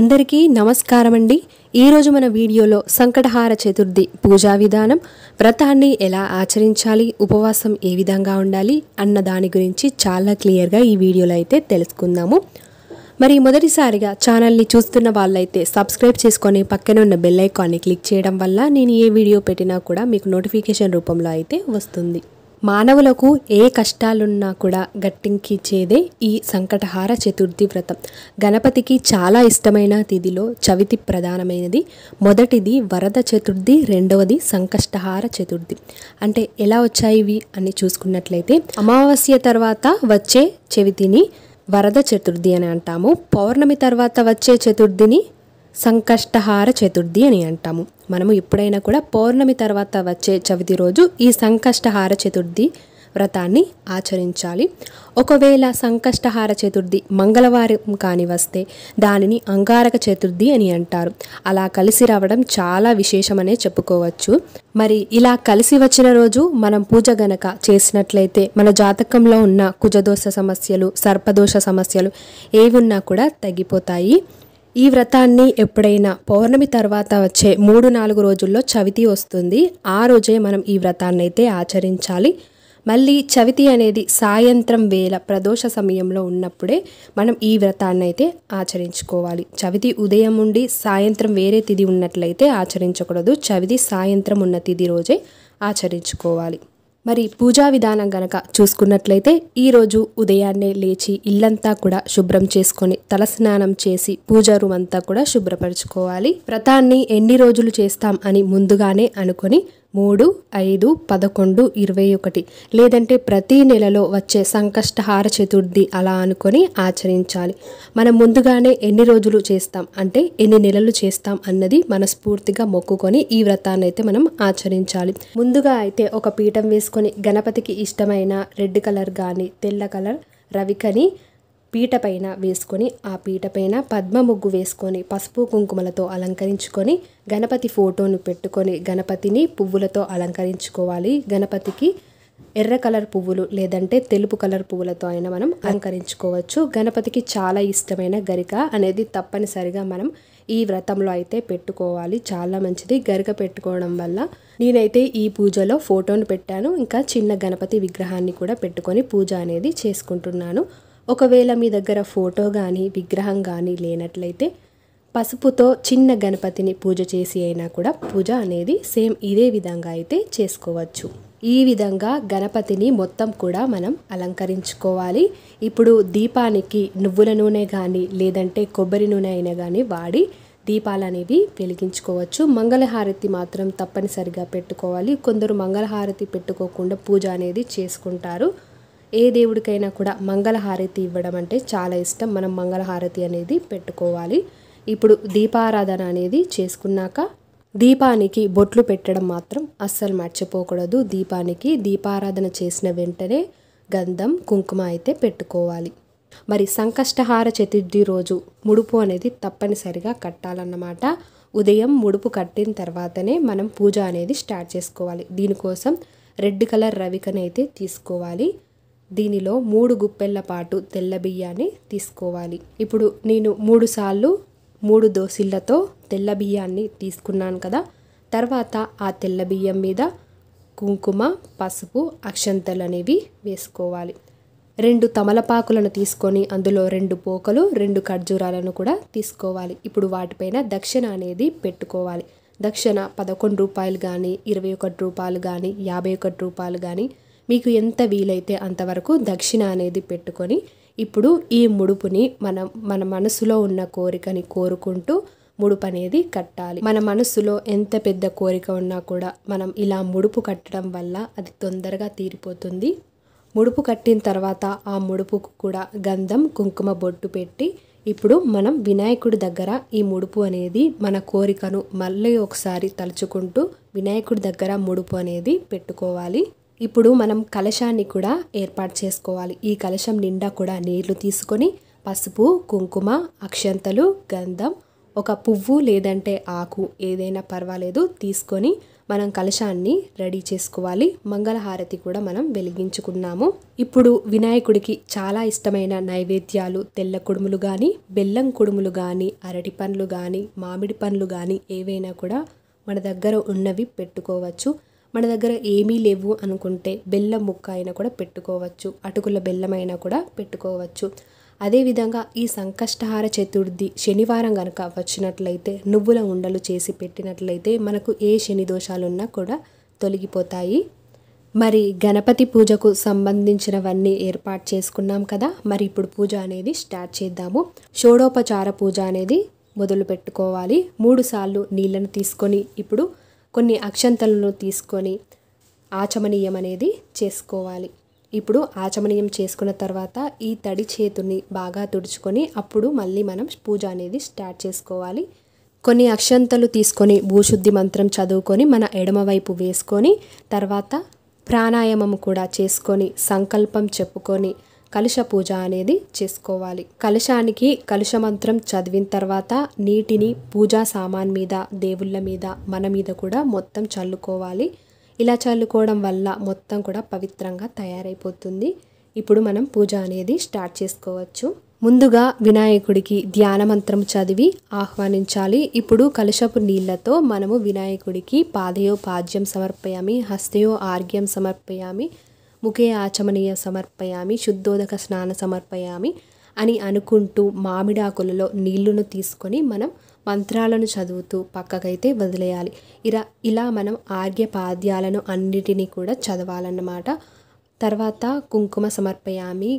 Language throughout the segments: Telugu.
అందరికీ నమస్కారం అండి ఈరోజు మన వీడియోలో సంకటహార చతుర్థి పూజా విధానం వ్రతాన్ని ఎలా ఆచరించాలి ఉపవాసం ఏ విధంగా ఉండాలి అన్న దాని గురించి చాలా క్లియర్గా ఈ వీడియోలో అయితే తెలుసుకుందాము మరి మొదటిసారిగా ఛానల్ని చూస్తున్న వాళ్ళైతే సబ్స్క్రైబ్ చేసుకొని పక్కన ఉన్న బెల్ ఐకాన్ని క్లిక్ చేయడం వల్ల నేను ఏ వీడియో పెట్టినా కూడా మీకు నోటిఫికేషన్ రూపంలో అయితే వస్తుంది మానవులకు ఏ కష్టాలున్నా కూడా గట్టెంకిచ్చేదే ఈ సంకటహార చతుర్థి వ్రతం గణపతికి చాలా ఇష్టమైన తిథిలో చవితి ప్రధానమైనది మొదటిది వరద చతుర్థి రెండవది సంకష్టహార చతుర్థి అంటే ఎలా వచ్చాయి అని చూసుకున్నట్లయితే అమావాస్య తర్వాత వచ్చే చవితిని వరద చతుర్థి అని అంటాము పౌర్ణమి తర్వాత వచ్చే చతుర్థిని సంకష్టహార చతుర్థి అని అంటాము మనము ఎప్పుడైనా కూడా పౌర్ణమి తర్వాత వచ్చే చవితి రోజు ఈ సంకష్టహార చతుర్థి వ్రతాన్ని ఆచరించాలి ఒకవేళ సంకష్టహార చతుర్థి మంగళవారం కాని వస్తే దానిని అంగారక చతుర్థి అని అంటారు అలా కలిసి రావడం చాలా విశేషమనే చెప్పుకోవచ్చు మరి ఇలా కలిసి వచ్చిన రోజు మనం పూజ గనక చేసినట్లయితే మన జాతకంలో ఉన్న కుజదోష సమస్యలు సర్పదోష సమస్యలు ఏవి ఉన్నా కూడా తగ్గిపోతాయి ఈ వ్రతాన్ని ఎప్పుడైనా పౌర్ణమి తర్వాత వచ్చే మూడు నాలుగు రోజుల్లో చవితి వస్తుంది ఆ రోజే మనం ఈ వ్రతాన్ని అయితే ఆచరించాలి మళ్ళీ చవితి అనేది సాయంత్రం వేళ ప్రదోష సమయంలో ఉన్నప్పుడే మనం ఈ వ్రతాన్ని అయితే ఆచరించుకోవాలి చవితి ఉదయం ఉండి సాయంత్రం వేరే తిది ఉన్నట్లయితే ఆచరించకూడదు చవితి సాయంత్రం ఉన్న తిది రోజే ఆచరించుకోవాలి మరి పూజా విధానం గనక చూసుకున్నట్లయితే ఈరోజు ఉదయాన్నే లేచి ఇల్లంతా కూడా శుభ్రం చేసుకొని తలస్నానం చేసి పూజా రూమ్ అంతా కూడా శుభ్రపరచుకోవాలి వ్రతాన్ని ఎన్ని రోజులు చేస్తాం అని ముందుగానే అనుకొని మూడు ఐదు పదకొండు ఇరవై ఒకటి లేదంటే ప్రతి నెలలో వచ్చే సంకష్టహార చతుర్థి అలా అనుకొని ఆచరించాలి మనం ముందుగానే ఎన్ని రోజులు చేస్తాం అంటే ఎన్ని నెలలు చేస్తాం అన్నది మనస్ఫూర్తిగా మొక్కుకొని ఈ వ్రతాన్ని అయితే మనం ఆచరించాలి ముందుగా అయితే ఒక పీఠం వేసుకొని గణపతికి ఇష్టమైన రెడ్ కలర్ కానీ తెల్ల కలర్ రవికని పీట పైన వేసుకొని ఆ పీట పైన పద్మ ముగ్గు వేసుకొని పసుపు కుంకుమలతో అలంకరించుకొని గణపతి ఫోటోను పెట్టుకొని గణపతిని పువ్వులతో అలంకరించుకోవాలి గణపతికి ఎర్ర కలర్ పువ్వులు లేదంటే తెలుపు కలర్ పువ్వులతో అయినా మనం అలంకరించుకోవచ్చు గణపతికి చాలా ఇష్టమైన గరిక అనేది తప్పనిసరిగా మనం ఈ వ్రతంలో అయితే పెట్టుకోవాలి చాలా మంచిది గరిక పెట్టుకోవడం వల్ల నేనైతే ఈ పూజలో ఫోటోను పెట్టాను ఇంకా చిన్న గణపతి విగ్రహాన్ని కూడా పెట్టుకొని పూజ అనేది చేసుకుంటున్నాను ఒకవేళ మీ దగ్గర ఫోటో కానీ విగ్రహం కానీ లేనట్లయితే పసుపుతో చిన్న గణపతిని పూజ చేసి అయినా కూడా పూజ అనేది సేమ్ ఇదే విధంగా అయితే చేసుకోవచ్చు ఈ విధంగా గణపతిని మొత్తం కూడా మనం అలంకరించుకోవాలి ఇప్పుడు దీపానికి నువ్వుల నూనె కానీ లేదంటే కొబ్బరి నూనె అయినా కానీ వాడి దీపాలు అనేవి వెలిగించుకోవచ్చు మంగళహారతి మాత్రం తప్పనిసరిగా పెట్టుకోవాలి కొందరు మంగళహారతి పెట్టుకోకుండా పూజ అనేది చేసుకుంటారు ఏ దేవుడికైనా కూడా మంగళహారతి ఇవ్వడం అంటే చాలా ఇష్టం మనం మంగళహారతి అనేది పెట్టుకోవాలి ఇప్పుడు దీపారాధన అనేది చేసుకున్నాక దీపానికి బొట్లు పెట్టడం మాత్రం అస్సలు మర్చిపోకూడదు దీపానికి దీపారాధన చేసిన వెంటనే గంధం కుంకుమ అయితే పెట్టుకోవాలి మరి సంకష్టహార చతుర్థి రోజు ముడుపు అనేది తప్పనిసరిగా కట్టాలన్నమాట ఉదయం ముడుపు కట్టిన తర్వాతనే మనం పూజ అనేది స్టార్ట్ చేసుకోవాలి దీనికోసం రెడ్ కలర్ రవికనైతే తీసుకోవాలి దీనిలో మూడు గుప్పెళ్ల పాటు తెల్ల బియ్యాన్ని తీసుకోవాలి ఇప్పుడు నేను మూడు సార్లు మూడు దోశలతో తెల్ల బియ్యాన్ని తీసుకున్నాను కదా తర్వాత ఆ తెల్ల బియ్యం మీద కుంకుమ పసుపు అక్షంతలు అనేవి వేసుకోవాలి రెండు తమలపాకులను తీసుకొని అందులో రెండు పోకలు రెండు ఖర్జూరాలను కూడా తీసుకోవాలి ఇప్పుడు వాటిపైన దక్షిణ అనేది పెట్టుకోవాలి దక్షిణ పదకొండు రూపాయలు కానీ ఇరవై ఒకటి రూపాయలు కానీ యాభై ఒకటి రూపాయలు కానీ మీకు ఎంత వీలైతే అంతవరకు దక్షిణ అనేది పెట్టుకొని ఇప్పుడు ఈ ముడుపుని మనం మన మనసులో ఉన్న కోరికని కోరుకుంటూ ముడుపు అనేది కట్టాలి మన మనసులో ఎంత పెద్ద కోరిక ఉన్నా కూడా మనం ఇలా ముడుపు కట్టడం వల్ల అది తొందరగా తీరిపోతుంది ముడుపు కట్టిన తర్వాత ఆ ముడుపుకు కూడా గంధం కుంకుమ బొట్టు పెట్టి ఇప్పుడు మనం వినాయకుడి దగ్గర ఈ ముడుపు అనేది మన కోరికను మళ్ళీ ఒకసారి తలుచుకుంటూ వినాయకుడి దగ్గర ముడుపు అనేది పెట్టుకోవాలి ఇప్పుడు మనం కలశాన్ని కూడా ఏర్పాటు చేసుకోవాలి ఈ కలశం నిండా కూడా నీళ్లు తీసుకొని పసుపు కుంకుమ అక్షంతలు గంధం ఒక పువ్వు లేదంటే ఆకు ఏదైనా పర్వాలేదు తీసుకొని మనం కలశాన్ని రెడీ చేసుకోవాలి మంగళహారతి కూడా మనం వెలిగించుకున్నాము ఇప్పుడు వినాయకుడికి చాలా ఇష్టమైన నైవేద్యాలు తెల్ల కుడుములు కానీ బెల్లం కుడుములు కానీ అరటి పండ్లు కానీ మామిడి పండ్లు కానీ ఏవైనా కూడా మన దగ్గర ఉన్నవి పెట్టుకోవచ్చు మన దగ్గర ఏమీ లేవు అనుకుంటే బెల్లం ముక్క అయినా కూడా పెట్టుకోవచ్చు అటుకుల బెల్లం అయినా కూడా పెట్టుకోవచ్చు అదేవిధంగా ఈ సంకష్టహార చతుర్థి శనివారం కనుక వచ్చినట్లయితే నువ్వుల ఉండలు చేసి పెట్టినట్లయితే మనకు ఏ శని దోషాలున్నా కూడా తొలగిపోతాయి మరి గణపతి పూజకు సంబంధించినవన్నీ ఏర్పాటు చేసుకున్నాం కదా మరి ఇప్పుడు పూజ అనేది స్టార్ట్ చేద్దాము షోడోపచార పూజ అనేది మొదలు పెట్టుకోవాలి మూడు సార్లు నీళ్ళను తీసుకొని ఇప్పుడు కొన్ని అక్షంతలను తీసుకొని ఆచమనీయం అనేది చేసుకోవాలి ఇప్పుడు ఆచమనీయం చేసుకున్న తర్వాత ఈ తడి చేతుని బాగా తుడుచుకొని అప్పుడు మళ్ళీ మనం పూజ అనేది స్టార్ట్ చేసుకోవాలి కొన్ని అక్షంతలు తీసుకొని భూశుద్ధి మంత్రం చదువుకొని మన ఎడమవైపు వేసుకొని తర్వాత ప్రాణాయామం కూడా చేసుకొని సంకల్పం చెప్పుకొని కలుష పూజ అనేది చేసుకోవాలి కలుషానికి కలుష మంత్రం చదివిన తర్వాత నీటిని పూజా సామాన్ మీద దేవుళ్ళ మీద మన మీద కూడా మొత్తం చల్లుకోవాలి ఇలా చల్లుకోవడం వల్ల మొత్తం కూడా పవిత్రంగా తయారైపోతుంది ఇప్పుడు మనం పూజ అనేది స్టార్ట్ చేసుకోవచ్చు ముందుగా వినాయకుడికి ధ్యాన మంత్రం చదివి ఆహ్వానించాలి ఇప్పుడు కలుషపు నీళ్లతో మనము వినాయకుడికి పాదయో పాద్యం సమర్పయామి హస్తయో ఆర్గ్యం సమర్పయామి ముఖే ఆచమనీయ సమర్పయామి శుద్ధోదక స్నాన సమర్పయామి అని అనుకుంటూ మామిడాకులలో నీళ్లను తీసుకొని మనం మంత్రాలను చదువుతూ పక్కకైతే వదిలేయాలి ఇలా ఇలా మనం ఆర్య పాద్యాలను అన్నిటినీ కూడా చదవాలన్నమాట తర్వాత కుంకుమ సమర్పయామి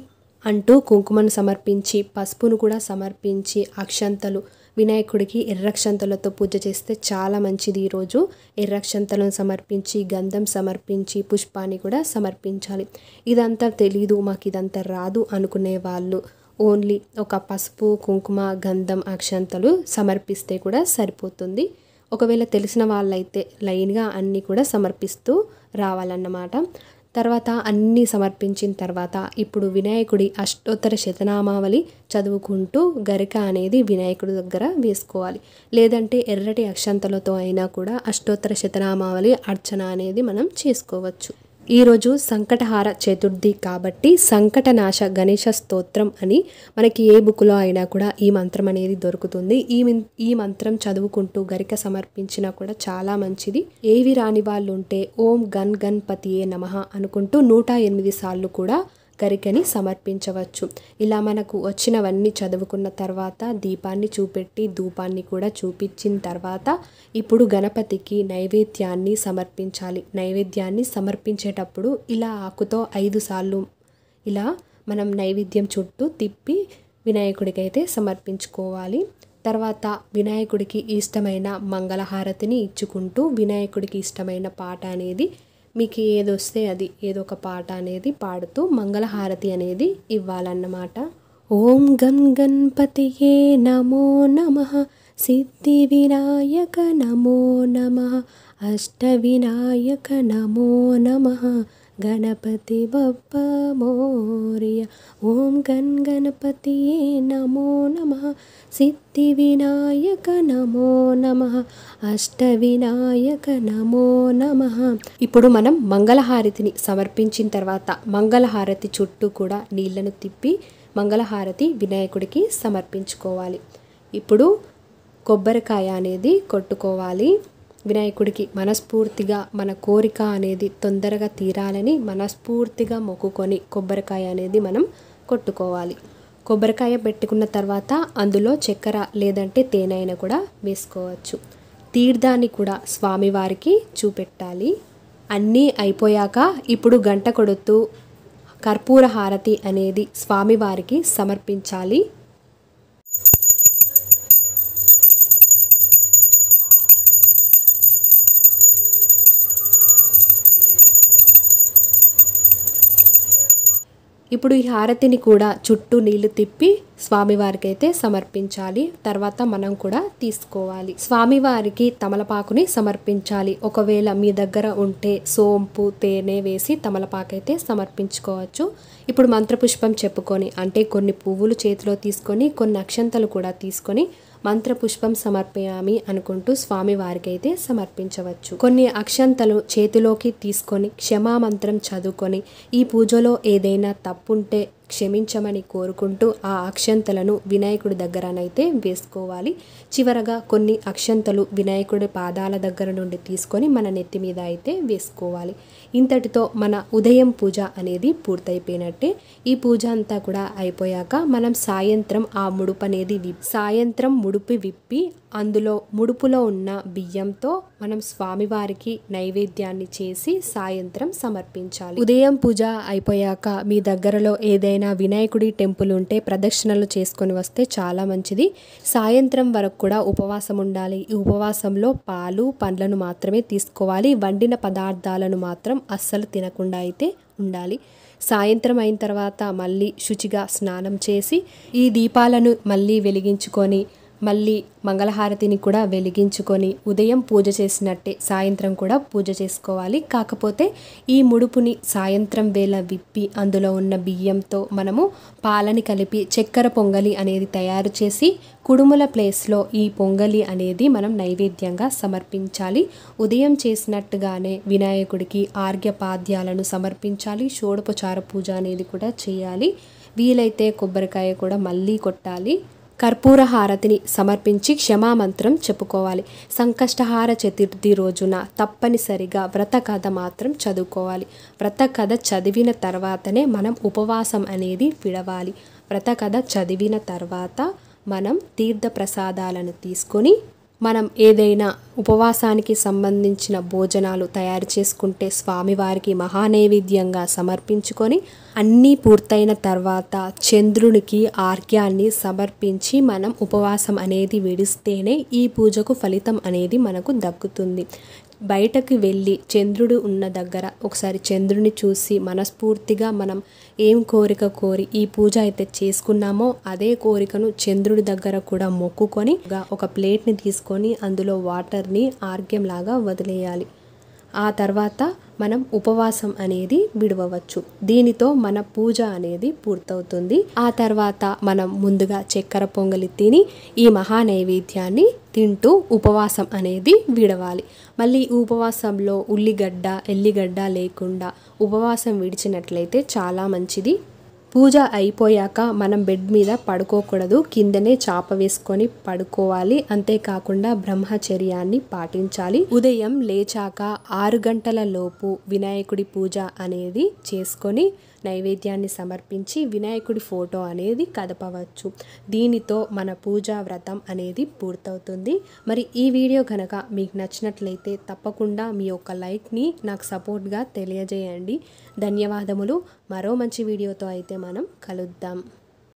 అంటూ కుంకుమను సమర్పించి పసుపును కూడా సమర్పించి అక్షంతలు వినాయకుడికి ఎర్రక్షంతలతో పూజ చేస్తే చాలా మంచిది ఈరోజు ఎర్రక్షంతలను సమర్పించి గంధం సమర్పించి పుష్పాన్ని కూడా సమర్పించాలి ఇదంతా తెలీదు మాకు ఇదంతా రాదు అనుకునే వాళ్ళు ఓన్లీ ఒక పసుపు కుంకుమ గంధం అక్షంతలు సమర్పిస్తే కూడా సరిపోతుంది ఒకవేళ తెలిసిన వాళ్ళైతే లైన్గా అన్నీ కూడా సమర్పిస్తూ రావాలన్నమాట తర్వాత అన్నీ సమర్పించిన తర్వాత ఇప్పుడు వినాయకుడి అష్టోత్తర శతనామావళి చదువుకుంటూ గరిక అనేది వినాయకుడి దగ్గర వేసుకోవాలి లేదంటే ఎర్రటి అక్షంతలతో అయినా కూడా అష్టోత్తర శతనామావళి అర్చన అనేది మనం చేసుకోవచ్చు ఈరోజు సంకటహార చతుర్థి కాబట్టి సంకటనాశ గణేష స్తోత్రం అని మనకి ఏ బుక్లో అయినా కూడా ఈ మంత్రం అనేది దొరుకుతుంది ఈ ఈ మంత్రం చదువుకుంటూ గరిక సమర్పించినా కూడా చాలా మంచిది ఏవి రాని వాళ్ళు ఉంటే ఓం గన్ గణపతియే నమ అనుకుంటూ నూట ఎనిమిది సార్లు కూడా కరికని సమర్పించవచ్చు ఇలా మనకు వచ్చినవన్నీ చదువుకున్న తర్వాత దీపాన్ని చూపెట్టి ధూపాన్ని కూడా చూపించిన తర్వాత ఇప్పుడు గణపతికి నైవేద్యాన్ని సమర్పించాలి నైవేద్యాన్ని సమర్పించేటప్పుడు ఇలా ఆకుతో ఐదు సార్లు ఇలా మనం నైవేద్యం చుట్టూ తిప్పి వినాయకుడికైతే సమర్పించుకోవాలి తర్వాత వినాయకుడికి ఇష్టమైన మంగళహారతిని ఇచ్చుకుంటూ వినాయకుడికి ఇష్టమైన పాట అనేది మీకు ఏది వస్తే అది ఏదో ఒక పాట అనేది పాడుతూ మంగళహారతి అనేది ఇవ్వాలన్నమాట ఓం గం గణపతియే నమో నమ సిద్ధి వినాయక నమో నమ వినాయక నమో నమ గణపతి బప్ప మోరియ ఓం గణ గణపతి నమో నమ సిద్ధి వినాయక నమో నమ అష్ట వినాయక నమో నమ ఇప్పుడు మనం మంగళహారతిని సమర్పించిన తర్వాత మంగళహారతి చుట్టూ కూడా నీళ్లను తిప్పి మంగళహారతి వినాయకుడికి సమర్పించుకోవాలి ఇప్పుడు కొబ్బరికాయ అనేది కొట్టుకోవాలి వినాయకుడికి మనస్ఫూర్తిగా మన కోరిక అనేది తొందరగా తీరాలని మనస్ఫూర్తిగా మొక్కుకొని కొబ్బరికాయ అనేది మనం కొట్టుకోవాలి కొబ్బరికాయ పెట్టుకున్న తర్వాత అందులో చక్కెర లేదంటే అయినా కూడా వేసుకోవచ్చు తీర్థాన్ని కూడా స్వామివారికి చూపెట్టాలి అన్నీ అయిపోయాక ఇప్పుడు గంట కొడుతూ కర్పూర హారతి అనేది స్వామివారికి సమర్పించాలి ఇప్పుడు ఈ హారతిని కూడా చుట్టూ నీళ్లు తిప్పి స్వామివారికి అయితే సమర్పించాలి తర్వాత మనం కూడా తీసుకోవాలి స్వామివారికి తమలపాకుని సమర్పించాలి ఒకవేళ మీ దగ్గర ఉంటే సోంపు తేనె వేసి తమలపాకు అయితే సమర్పించుకోవచ్చు ఇప్పుడు మంత్రపుష్పం చెప్పుకొని అంటే కొన్ని పువ్వులు చేతిలో తీసుకొని కొన్ని అక్షంతలు కూడా తీసుకొని మంత్రపుష్పం సమర్పయామి అనుకుంటూ స్వామి వారికైతే సమర్పించవచ్చు కొన్ని అక్షంతలు చేతిలోకి తీసుకొని క్షమామంత్రం చదువుకొని ఈ పూజలో ఏదైనా తప్పుంటే క్షమించమని కోరుకుంటూ ఆ అక్షంతలను వినాయకుడి దగ్గరనైతే వేసుకోవాలి చివరగా కొన్ని అక్షంతలు వినాయకుడి పాదాల దగ్గర నుండి తీసుకొని మన నెత్తి మీద అయితే వేసుకోవాలి ఇంతటితో మన ఉదయం పూజ అనేది పూర్తయిపోయినట్టే ఈ పూజ అంతా కూడా అయిపోయాక మనం సాయంత్రం ఆ ముడుపు అనేది సాయంత్రం ముడుపు విప్పి అందులో ముడుపులో ఉన్న బియ్యంతో మనం స్వామివారికి నైవేద్యాన్ని చేసి సాయంత్రం సమర్పించాలి ఉదయం పూజ అయిపోయాక మీ దగ్గరలో ఏదైనా ఎక్కడైనా వినాయకుడి టెంపుల్ ఉంటే ప్రదక్షిణలు చేసుకొని వస్తే చాలా మంచిది సాయంత్రం వరకు కూడా ఉపవాసం ఉండాలి ఈ ఉపవాసంలో పాలు పండ్లను మాత్రమే తీసుకోవాలి వండిన పదార్థాలను మాత్రం అస్సలు తినకుండా అయితే ఉండాలి సాయంత్రం అయిన తర్వాత మళ్ళీ శుచిగా స్నానం చేసి ఈ దీపాలను మళ్ళీ వెలిగించుకొని మళ్ళీ మంగళహారతిని కూడా వెలిగించుకొని ఉదయం పూజ చేసినట్టే సాయంత్రం కూడా పూజ చేసుకోవాలి కాకపోతే ఈ ముడుపుని సాయంత్రం వేళ విప్పి అందులో ఉన్న బియ్యంతో మనము పాలని కలిపి చక్కెర పొంగలి అనేది తయారు చేసి కుడుముల ప్లేస్లో ఈ పొంగలి అనేది మనం నైవేద్యంగా సమర్పించాలి ఉదయం చేసినట్టుగానే వినాయకుడికి ఆర్ఘ్యపాద్యాలను సమర్పించాలి షోడపచార పూజ అనేది కూడా చేయాలి వీలైతే కొబ్బరికాయ కూడా మళ్ళీ కొట్టాలి కర్పూర హారతిని సమర్పించి క్షమామంత్రం చెప్పుకోవాలి సంకష్టహార చతుర్థి రోజున తప్పనిసరిగా వ్రత కథ మాత్రం చదువుకోవాలి వ్రత కథ చదివిన తర్వాతనే మనం ఉపవాసం అనేది విడవాలి వ్రత కథ చదివిన తర్వాత మనం తీర్థ ప్రసాదాలను తీసుకొని మనం ఏదైనా ఉపవాసానికి సంబంధించిన భోజనాలు తయారు చేసుకుంటే స్వామివారికి మహానైవేద్యంగా సమర్పించుకొని అన్నీ పూర్తయిన తర్వాత చంద్రునికి ఆర్ఘ్యాన్ని సమర్పించి మనం ఉపవాసం అనేది విడిస్తేనే ఈ పూజకు ఫలితం అనేది మనకు దక్కుతుంది బయటకు వెళ్ళి చంద్రుడు ఉన్న దగ్గర ఒకసారి చంద్రుని చూసి మనస్ఫూర్తిగా మనం ఏం కోరిక కోరి ఈ పూజ అయితే చేసుకున్నామో అదే కోరికను చంద్రుడి దగ్గర కూడా మొక్కుకొని ఒక ప్లేట్ని తీసుకొని అందులో వాటర్ని ఆర్గ్యంలాగా వదిలేయాలి ఆ తర్వాత మనం ఉపవాసం అనేది విడవచ్చు దీనితో మన పూజ అనేది పూర్తవుతుంది ఆ తర్వాత మనం ముందుగా చక్కెర పొంగలి తిని ఈ మహా నైవేద్యాన్ని తింటూ ఉపవాసం అనేది విడవాలి మళ్ళీ ఉపవాసంలో ఉల్లిగడ్డ ఎల్లిగడ్డ లేకుండా ఉపవాసం విడిచినట్లయితే చాలా మంచిది పూజ అయిపోయాక మనం బెడ్ మీద పడుకోకూడదు కిందనే చాప వేసుకొని పడుకోవాలి అంతేకాకుండా బ్రహ్మచర్యాన్ని పాటించాలి ఉదయం లేచాక ఆరు గంటల లోపు వినాయకుడి పూజ అనేది చేసుకొని నైవేద్యాన్ని సమర్పించి వినాయకుడి ఫోటో అనేది కదపవచ్చు దీనితో మన పూజా వ్రతం అనేది పూర్తవుతుంది మరి ఈ వీడియో కనుక మీకు నచ్చినట్లయితే తప్పకుండా మీ యొక్క లైక్ని నాకు సపోర్ట్గా తెలియజేయండి ధన్యవాదములు మరో మంచి వీడియోతో అయితే మనం కలుద్దాం